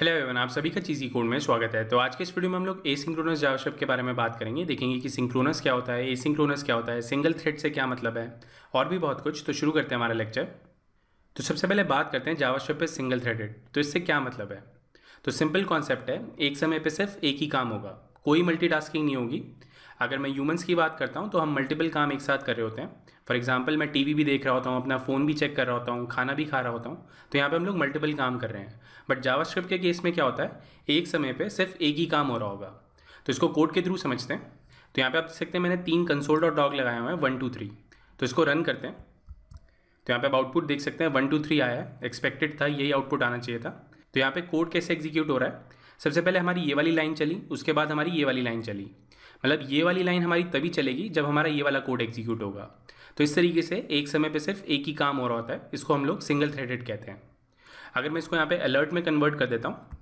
hello Avon आप सभी का चीज़ी कोड में स्वागत है तो आज के इस वीडियो में हम लोग एसिंक्रोनस जावाशेप के बारे में बात करेंगे देखेंगे कि सिंक्रोनस क्या होता है एसिंक्रोनस क्या होता है सिंगल थ्रेड से क्या मतलब है और भी बहुत कुछ तो शुरू करते हैं हमारा लेक्चर तो सबसे पहले बात करते हैं जावाशेप पे सिंगल थ्रेडेड तो इससे क्या मतलब है तो सिंपल कॉन्सेप्ट है एक समय पर सिर्फ एक ही काम होगा कोई मल्टी नहीं होगी अगर मैं ह्यूमंस की बात करता हूँ तो हम मल्टीपल काम एक साथ कर रहे होते हैं फॉर एग्जाम्पल मैं टी भी देख रहा होता हूँ अपना फ़ोन भी चेक कर रहा होता हूँ खाना भी खा रहा होता हूँ तो यहाँ पर हम लोग मल्टीपल काम कर रहे हैं बट जावा के केस में क्या होता है एक समय पर सिर्फ एक ही काम हो रहा होगा तो इसको कोड के थ्रू समझते हैं तो यहाँ पर आप देख सकते हैं मैंने तीन कंसोल्ट और डॉग लगाए हुए हैं वन टू थ्री तो इसको रन करते हैं तो यहाँ पे आप आउटपुट देख सकते हैं वन टू थ्री आया है एक्सपेक्टेड था यही आउटपुट आना चाहिए था तो यहाँ पे कोड कैसे एग्जीक्यूट हो रहा है सबसे पहले हमारी ये वाली लाइन चली उसके बाद हमारी ये वाली लाइन चली मतलब ये वाली लाइन हमारी तभी चलेगी जब हमारा ये वाला कोड एग्जीक्यूट होगा तो इस तरीके से एक समय पे सिर्फ एक ही काम हो रहा होता है इसको हम लोग सिंगल थ्रेडेड कहते हैं अगर मैं इसको यहाँ पे अलर्ट में कन्वर्ट कर देता हूँ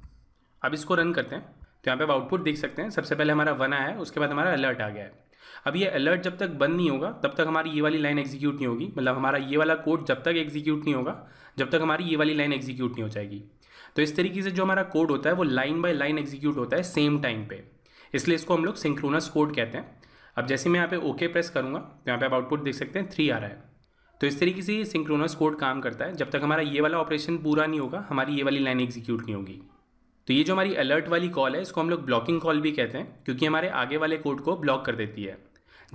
अब इसको रन करते हैं तो यहाँ पे आप आउटपुट देख सकते हैं सबसे पहले हमारा वन आया है उसके बाद हमारा अलर्ट आ गया है अब ये अलर्ट जब तक बंद नहीं होगा तब तक हमारी ये वाली लाइन एग्जीक्यूट नहीं होगी मतलब हमारा ये वाला कोड जब तक एग्जीक्यूट नहीं होगा जब तक हमारी ये वाली लाइन एग्जीक्यूट नहीं हो जाएगी तो इस तरीके से जो हमारा कोड होता है वो लाइन बाय लाइन एग्जीक्यूट होता है सेम टाइम पर इसलिए इसको हम लोग सिंक्रोनस कोड कहते हैं अब जैसे मैं यहाँ पे ओके प्रेस करूँगा तो यहाँ पे आप आउटपुट देख सकते हैं थ्री आ रहा है तो इस तरीके से ये सिंक्रोनस कोड काम करता है जब तक हमारा ये वाला ऑपरेशन पूरा नहीं होगा हमारी ये वाली लाइन एग्जीक्यूट नहीं होगी तो ये जो हमारी अलर्ट वाली कॉल है इसको हम लोग ब्लॉकिंग कॉल भी कहते हैं क्योंकि हमारे आगे वाले कोड को ब्लॉक कर देती है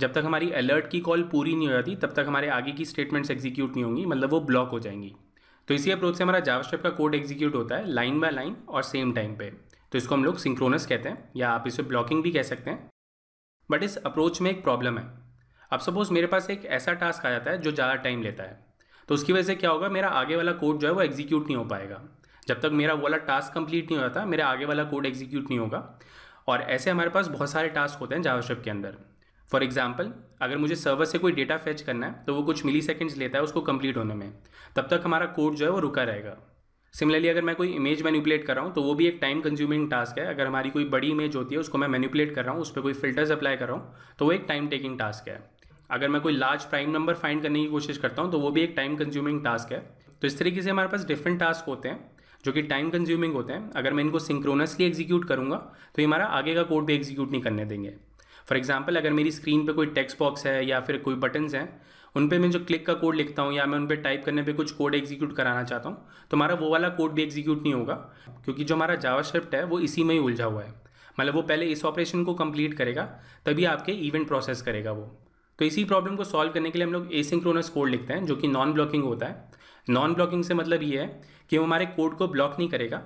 जब तक हमारी अलर्ट की कॉल पूरी नहीं हो जाती तब तक हमारे आगे की स्टेटमेंट्स एग्जीक्यूट नहीं होंगी मतलब वो ब्लॉक हो जाएंगी तो इसी अप्रोच से हमारा जावास्क्रिप्ट का कोड एग्जीक्यूट होता है लाइन बाय लाइन और सेम टाइम पे तो इसको हम लोग सिंक्रोनस कहते हैं या आप इसे ब्लॉकिंग भी कह सकते हैं बट इस अप्रोच में एक प्रॉब्लम है अब सपोज मेरे पास एक ऐसा टास्क आ जाता है जो ज़्यादा टाइम लेता है तो उसकी वजह से क्या होगा मेरा आगे वाला कोड जो है वो एग्जीक्यूट नहीं हो पाएगा जब तक मेरा वाला टास्क कंप्लीट नहीं हो जाता मेरा आगे वाला कोड एग्जीक्यूट नहीं होगा और ऐसे हमारे पास बहुत सारे टास्क होते हैं जावास्क्रिप्ट के अंदर फॉर एग्जाम्पल अगर मुझे सर्वर से कोई डेटा फेच करना है तो वो कुछ मिली सेकेंड्स लेता है उसको कंप्लीट होने में तब तक हमारा कोड जो है वो रुका रहेगा सिमिलरली अगर मैं कोई इमेज मैनिपुलेट कर रहा हूँ तो वो भी एक टाइम कंज्यूमिंग टास्क है अगर हमारी कोई बड़ी इमेज होती है उसको मैं मैन्यूपुलेट कर रहा हूँ उस पर कोई फिल्टर्स अप्लाई कर रहा हूँ तो वो एक टाइम टेकिंग टास्क है अगर मैं कोई लार्ज प्राइम नंबर फाइंड करने की कोशिश करता हूँ तो वो भी एक टाइम कंज्यूमिंग टास्क है तो इस तरीके से हमारे पास डिफरेंट टास्क होते हैं जो कि टाइम कंज्यूमिंग होते हैं अगर मैं इनको सिंक्रोनसली एग्जीक्यूट करूँगा तो ये हमारा आगे का कोड भी एग्जीक्यूट नहीं करने देंगे फॉर एग्जाम्पल अगर मेरी स्क्रीन पर कोई टेक्स्ट बॉक्स है या फिर कोई बटन्स हैं उन पर मैं जो क्लिक का कोड लिखता हूँ या मैं उन पर टाइप करने पे कुछ कोड एग्जीक्यूट कराना चाहता हूँ तो हमारा वो वाला कोड भी एग्जीक्यूट नहीं होगा क्योंकि जो हमारा जावास्क्रिप्ट है वो इसी में ही उलझा हुआ है मतलब वो पहले इस ऑपरेशन को कंप्लीट करेगा तभी आपके इवेंट प्रोसेस करेगा वो तो इसी प्रॉब्लम को सॉल्व करने के लिए हम लोग एसिंक्रोनस कोड लिखते हैं जो कि नॉन ब्लॉकिंग होता है नॉन ब्लॉकिंग से मतलब ये है कि वो हमारे कोड को ब्लॉक नहीं करेगा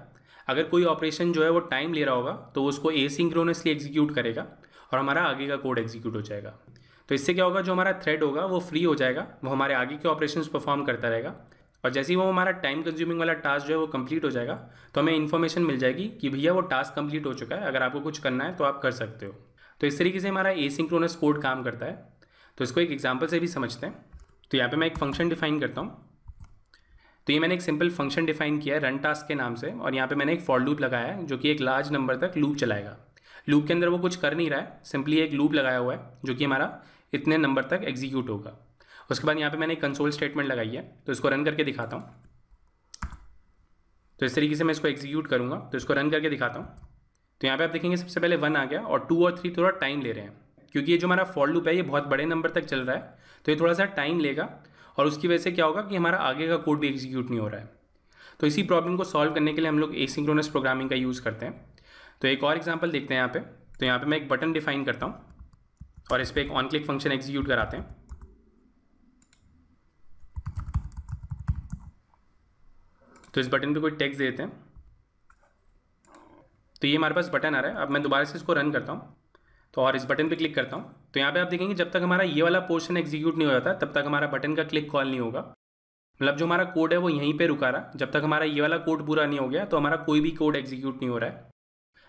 अगर कोई ऑपरेशन जो है वो टाइम ले रहा होगा तो उसको एसिंक्रोनसली एग्जीक्यूट करेगा और हमारा आगे का कोड एग्जीक्यूट हो जाएगा तो इससे क्या होगा जो हमारा थ्रेड होगा वो फ्री हो जाएगा वो हमारे आगे के ऑपरेशन परफॉर्म करता रहेगा और जैसे ही वो हमारा टाइम कंज्यूमिंग वाला टास्क जो है वो कंप्लीट हो जाएगा तो हमें इन्फॉर्मेशन मिल जाएगी कि भैया वो टास्क कंप्लीट हो चुका है अगर आपको कुछ करना है तो आप कर सकते हो तो इस तरीके से हमारा एसिंक्रोनस कोड काम करता है तो इसको एक एग्जाम्पल से भी समझते हैं तो यहाँ पे मैं एक फंक्शन डिफाइन करता हूँ तो ये मैंने एक सिंपल फंक्शन डिफाइन किया है रन टास्क के नाम से और यहाँ पे मैंने एक फॉर लूप लगाया है जो कि एक लार्ज नंबर तक लूप चलाएगा लूप के अंदर वो कुछ कर नहीं रहा है सिंपली एक लूप लगाया हुआ है जो कि हमारा इतने नंबर तक एग्जीक्यूट होगा उसके बाद यहाँ पे मैंने एक कंसोल स्टेटमेंट लगाई है तो इसको रन करके दिखाता हूँ तो इस तरीके से मैं इसको एग्जीक्यूट करूँगा तो इसको रन करके दिखाता हूँ तो यहाँ पे आप देखेंगे सबसे पहले वन आ गया और टू और थ्री थोड़ा टाइम ले रहे हैं क्योंकि ये जो हमारा फॉल्ट लूप है ये बहुत बड़े नंबर तक चल रहा है तो ये थोड़ा सा टाइम लेगा और उसकी वजह से क्या होगा कि हमारा आगे का कोड भी एग्जीक्यूट नहीं हो रहा है तो इसी प्रॉब्लम को सॉल्व करने के लिए हम लोग एसिंक्रोनस प्रोग्रामिंग का यूज़ करते हैं तो एक और एग्जाम्पल देखते हैं यहाँ पे तो यहाँ पे मैं एक बटन डिफाइन करता हूँ और इस पर एक ऑन क्लिक फंक्शन एग्जीक्यूट कराते हैं तो इस बटन पे कोई टेक्स्ट देते हैं तो ये हमारे पास बटन आ रहा है अब मैं दोबारा से इसको रन करता हूँ तो और इस बटन पे क्लिक करता हूँ तो यहाँ पे आप देखेंगे जब तक हमारा ये वाला पोर्शन एग्जीक्यूट नहीं हो जाता तब तक हमारा बटन का क्लिक कॉल नहीं होगा मतलब जो हमारा कोड है वो यहीं पे रुका रहा जब तक हमारा ये वाला कोड पूरा नहीं हो गया तो हमारा कोई भी कोड एग्जीक्यूट नहीं हो रहा है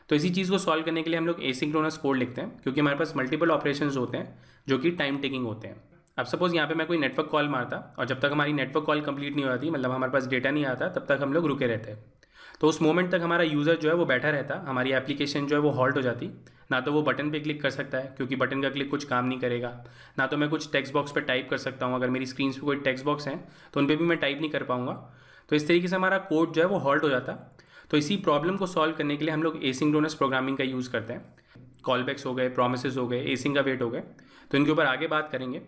तो इसी चीज़ को सॉल्व करने के लिए हम लोग एसिंक्रोनस कोड लिखते हैं क्योंकि हमारे पास मल्टीपल ऑपरेशन होते हैं जो कि टाइम टेकिंग होते हैं अब सपोज यहाँ पे मैं कोई नेटवर्क कॉल मारता और जब तक हमारी नेटवर्क कॉल कंप्लीट नहीं हो जाती मतलब हमारे पास डेटा नहीं आता तब तक हम लोग रुके रहते हैं तो उस मोमेंट तक हमारा यूज़र जो है वो बैठा रहता हमारी एप्लीकेशन जो है वो हॉल्ट हो जाती ना तो वो बटन पे क्लिक कर सकता है क्योंकि बटन का क्लिक कुछ काम नहीं करेगा ना तो मैं कुछ टेक्स्ट बॉक्स पर टाइप कर सकता हूँ अगर मेरी स्क्रीन पर कोई टेक्स्ट बॉक्स हैं तो उन पर भी मैं टाइप नहीं कर पाऊँगा तो इस तरीके से हमारा कोड जो है वो हॉल्ट हो जाता तो इसी प्रॉब्लम को सॉल्व करने के लिए हम लोग एसिंग्रोनस प्रोग्रामिंग का यूज़ करते हैं कॉलबैक्स हो गए प्रोमिस हो गए एसिंग का वेट हो गए तो इनके ऊपर आगे बात करेंगे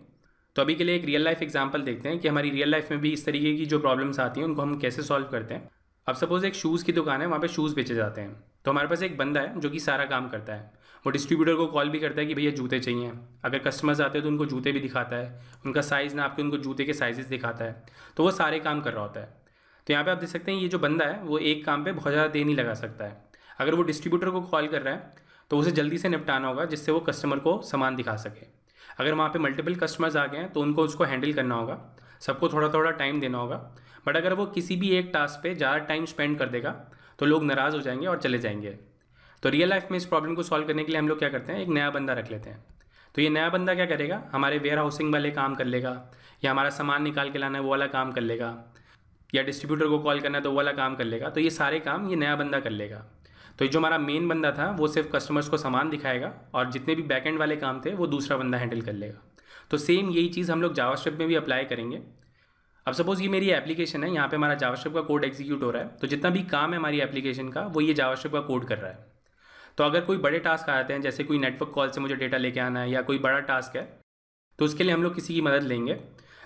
तो अभी के लिए एक रियल लाइफ एग्जाम्पल देखते हैं कि हमारी रियल लाइफ में भी इस तरीके की जो प्रॉब्लम्स आती हैं उनको हम कैसे सॉल्व करते हैं अब सपोज़ एक शूज़ की दुकान है वहाँ पे शूज़ बेचे जाते हैं तो हमारे पास एक बंदा है जो कि सारा काम करता है वो डिस्ट्रीब्यूटर को कॉल भी करता है कि भैया जूते चाहिए अगर कस्टमर्स आते हैं तो उनको जूते भी दिखाता है उनका साइज़ ना आपके उनको जूते के साइजेस दिखाता है तो वो सारे काम कर रहा होता है तो यहाँ पे आप देख सकते हैं ये जो बंदा है वो एक काम पे बहुत ज़्यादा देर नहीं लगा सकता है अगर वो डिस्ट्रीब्यूटर को कॉल कर रहा है तो उसे जल्दी से निपटाना होगा जिससे वो कस्टमर को सामान दिखा सके अगर वहाँ पे मल्टीपल कस्टमर्स आ गए हैं तो उनको उसको हैंडल करना होगा सबको थोड़ा थोड़ा टाइम देना होगा बट अगर वो किसी भी एक टास्क पे ज़्यादा टाइम स्पेंड कर देगा तो लोग नाराज़ हो जाएंगे और चले जाएंगे तो रियल लाइफ में इस प्रॉब्लम को सॉल्व करने के लिए हम लोग क्या करते हैं एक नया बंदा रख लेते हैं तो ये नया बंदा क्या करेगा हमारे वेयर हाउसिंग वाले काम कर लेगा या हमारा सामान निकाल के लाना है वो वाला काम कर लेगा या डिस्ट्रीब्यूटर को कॉल करना है तो वाला काम कर लेगा तो ये सारे काम ये नया बंदा कर लेगा तो जो हमारा मेन बंदा था वो सिर्फ कस्टमर्स को सामान दिखाएगा और जितने भी बैकएंड वाले काम थे वो दूसरा बंदा हैंडल कर लेगा तो सेम यही चीज़ हम लोग जावास्क्रिप्ट में भी अप्लाई करेंगे अब सपोज़ ये मेरी एप्लीकेशन है यहाँ पे हमारा जावास्क्रिप्ट का कोड एग्जीक्यूट हो रहा है तो जितना भी काम है हमारी एप्लीकेशन का वो ये जावास्क्रिप्ट का कोड कर रहा है तो अगर कोई बड़े टास्क आते हैं जैसे कोई नेटवर्क कॉल से मुझे डेटा लेके आना है या कोई बड़ा टास्क है तो उसके लिए हम लोग किसी की मदद लेंगे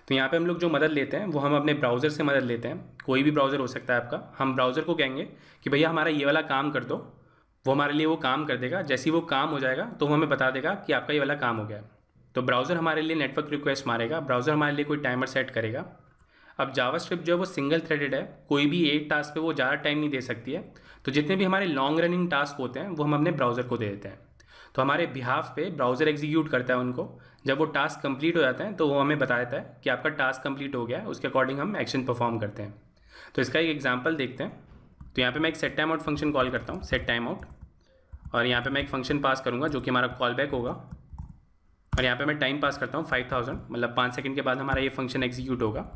तो यहाँ पे हम लोग जो मदद लेते हैं वो हम अपने ब्राउज़र से मदद लेते हैं कोई भी ब्राउज़र हो सकता है आपका हम ब्राउज़र को कहेंगे कि भैया हमारा ये वाला काम कर दो वो हमारे लिए वो काम कर देगा जैसे ही वो काम हो जाएगा तो वो हमें बता देगा कि आपका ये वाला काम हो गया है तो ब्राउज़र हमारे लिए नेटवर्क रिक्वेस्ट मारेगा ब्राउज़र हमारे लिए कोई टाइमर सेट करेगा अब जावा जो है वो सिंगल थ्रेडेड है कोई भी एक टास्क पे वो ज़्यादा टाइम नहीं दे सकती है तो जितने भी हमारे लॉन्ग रनिंग टास्क होते हैं वो हम अपने ब्राउज़र को दे देते हैं तो हमारे बिहाफ पे ब्राउज़र एग्जीक्यूट करता है उनको जब वो टास्क कंप्लीट हो जाता है तो वो हमें बता देता है कि आपका टास्क कंप्लीट हो गया है उसके अकॉर्डिंग हम एक्शन परफॉर्म करते हैं तो इसका एक एग्जाम्पल देखते हैं तो यहाँ पर मैं एक set time out function call करता हूँ सेट टाइम आउट और यहाँ पर मैं एक फंक्शन पास करूँगा जो कि हमारा कॉल बैक होगा और यहाँ पर मैं टाइम पास करता हूँ फाइव थाउजेंड मतलब पाँच सेकेंड के बाद हमारा ये फंक्शन एग्जीक्यूट होगा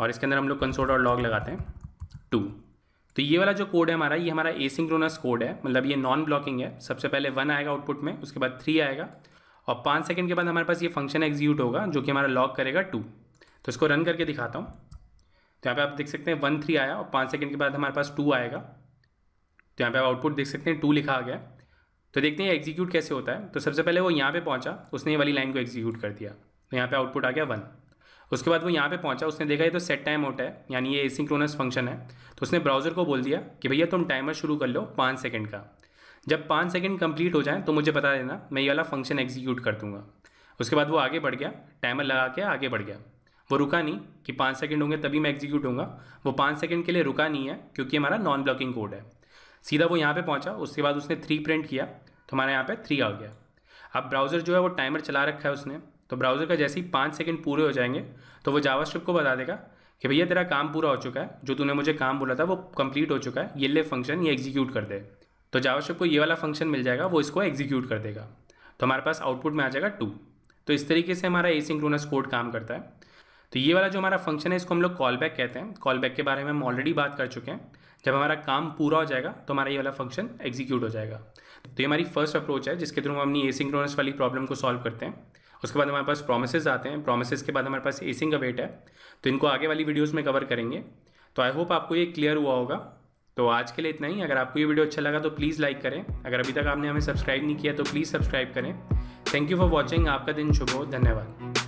और इसके अंदर हम लोग कंसोल और लॉग लगाते हैं टू तो ये वाला जो कोड है हमारा ये हमारा एसिंक्रोनस कोड है मतलब ये नॉन ब्लॉकिंग है सबसे पहले वन आएगा आउटपुट में उसके बाद थ्री आएगा और पाँच सेकंड के बाद हमारे पास ये फंक्शन एग्जीक्यूट होगा जो कि हमारा लॉक करेगा टू तो इसको रन करके दिखाता हूँ तो यहाँ पे आप देख सकते हैं वन थ्री आया और पाँच सेकंड के बाद हमारे पास टू आएगा तो यहाँ पे आप आउटपुट देख सकते हैं टू लिखा आ गया तो देखते हैं एग्जीक्यूट कैसे होता है तो सबसे पहले वो यहाँ पे पहुँचा उसने ये वाली लाइन को एग्जीक्यूट कर दिया तो यहाँ पे आउटपुट आ गया वन उसके बाद वो यहाँ पे पहुँचा उसने देखा ये तो सेट टाइम आउट है यानी ये एसिंक्रोनस फंक्शन है तो उसने ब्राउज़र को बोल दिया कि भैया तुम टाइमर शुरू कर लो पाँच सेकेंड का जब पाँच सेकेंड कंप्लीट हो जाए तो मुझे बता देना मैं ये वाला फंक्शन एग्जीक्यूट कर दूँगा उसके बाद वो आगे बढ़ गया टाइमर लगा के आगे बढ़ गया वो रुका नहीं कि पाँच सेकेंड होंगे तभी मैं एग्जीक्यूट होऊंगा वो पाँच सेकेंड के लिए रुका नहीं है क्योंकि हमारा नॉन ब्लॉकिंग कोड है सीधा वो यहाँ पे पहुँचा उसके बाद उसने थ्री प्रिंट किया तो हमारे यहाँ पे थ्री आ गया अब ब्राउज़र जो है वो टाइमर चला रखा है उसने तो ब्राउज़र का जैसे ही पाँच सेकेंड पूरे हो जाएंगे तो वो जावा को बता देगा कि भैया तेरा काम पूरा हो चुका है जो तूने मुझे काम बोला था वो कंप्लीट हो चुका है ये ले फंक्शन ये एग्जीक्यूट कर दे तो जावाशिप को ये वाला फंक्शन मिल जाएगा वो इसको एग्जीक्यूट कर देगा तो हमारे पास आउटपुट में आ जाएगा टू तो इस तरीके से हमारा एसिंक्रोनस कोड काम करता है तो ये वाला जो हमारा फंक्शन है इसको हम लोग कॉल बैक कहते हैं कॉल बैक के बारे में हम ऑलरेडी बात कर चुके हैं जब हमारा काम पूरा हो जाएगा तो हमारा ये वाला फंक्शन एग्जीक्यूट हो जाएगा तो ये हमारी फर्स्ट अप्रोच है जिसके थ्रू हम अपनी एसिंक्रोनस वाली प्रॉब्लम को सॉल्व करते हैं उसके बाद हमारे पास प्रोमिसज आते हैं प्रोमिसज के बाद हमारे पास एसिंग का वेट है तो इनको आगे वाली वीडियोज़ में कवर करेंगे तो आई होप आपको ये क्लियर हुआ होगा तो आज के लिए इतना ही अगर आपको ये वीडियो अच्छा लगा तो प्लीज़ लाइक करें अगर अभी तक आपने हमें सब्सक्राइब नहीं किया तो प्लीज़ सब्सक्राइब करें थैंक यू फॉर वॉचिंग आपका दिन शुभ हो धन्यवाद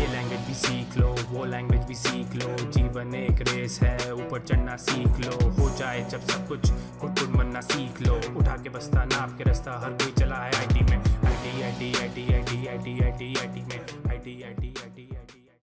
ये लैंग्वेज भी सीख लो वो लैंग्वेज भी सीख लो जीवन एक रेस है ऊपर चढ़ना सीख लो हो जाए जब सब कुछ खुद मनना सीख लो उठा के बस्ता नाप के रास्ता हर कोई चला है आईटी में I T I T I T I T I T I T I T में I T I T I T